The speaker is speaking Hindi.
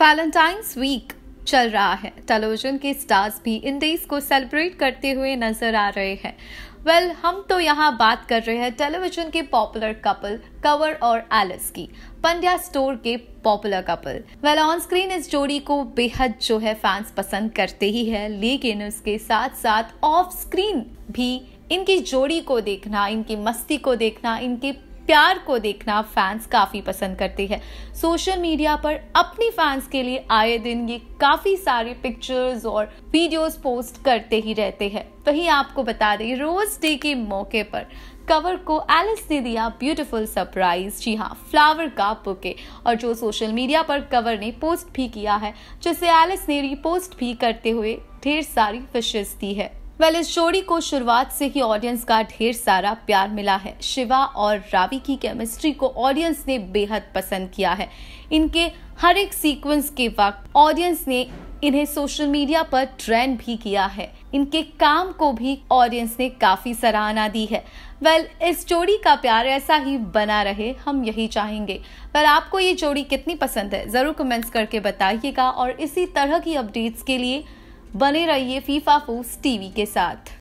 वैलेंटाइंस वीक चल रहा है टेलीविजन के स्टार्स भी इन डेज को सेलिब्रेट करते हुए नजर आ रहे हैं वेल well, हम तो यहाँ बात कर रहे हैं टेलीविजन के पॉपुलर कपल कवर और एलिस की पंड्या स्टोर के popular couple well on screen इस जोड़ी को बेहद जो है फैंस पसंद करते ही है लेकिन उसके साथ साथ ऑफ स्क्रीन भी इनकी जोड़ी को देखना इनकी मस्ती को देखना इनके प्यार को देखना फैंस काफ़ी पसंद करते हैं सोशल मीडिया पर अपनी फैंस के लिए आए दिन ये काफ़ी सारे पिक्चर्स और वीडियोस पोस्ट करते ही रहते हैं वही तो आपको बता दें रोज डे के मौके पर कवर को एलिस ने दिया ब्यूटीफुल सरप्राइज जी हाँ फ्लावर का बुके और जो सोशल मीडिया पर कवर ने पोस्ट भी किया है जिसे एलिस ने रिपोस्ट भी करते हुए ढेर सारी विशेष दी है वेल इस जोड़ी को शुरुआत से ही ऑडियंस का ढेर सारा प्यार मिला है शिवा और रावी की केमिस्ट्री को ऑडियंस ने बेहद पसंद किया है इनके हर एक सीक्वेंस के वक्त ऑडियंस ने इन्हें सोशल मीडिया पर ट्रेंड भी किया है इनके काम को भी ऑडियंस ने काफी सराहना दी है वेल well, इस जोड़ी का प्यार ऐसा ही बना रहे हम यही चाहेंगे वेल well, आपको ये जोड़ी कितनी पसंद है जरूर कमेंट्स करके बताइएगा और इसी तरह की अपडेट्स के लिए बने रहिए फीफा फूस टीवी के साथ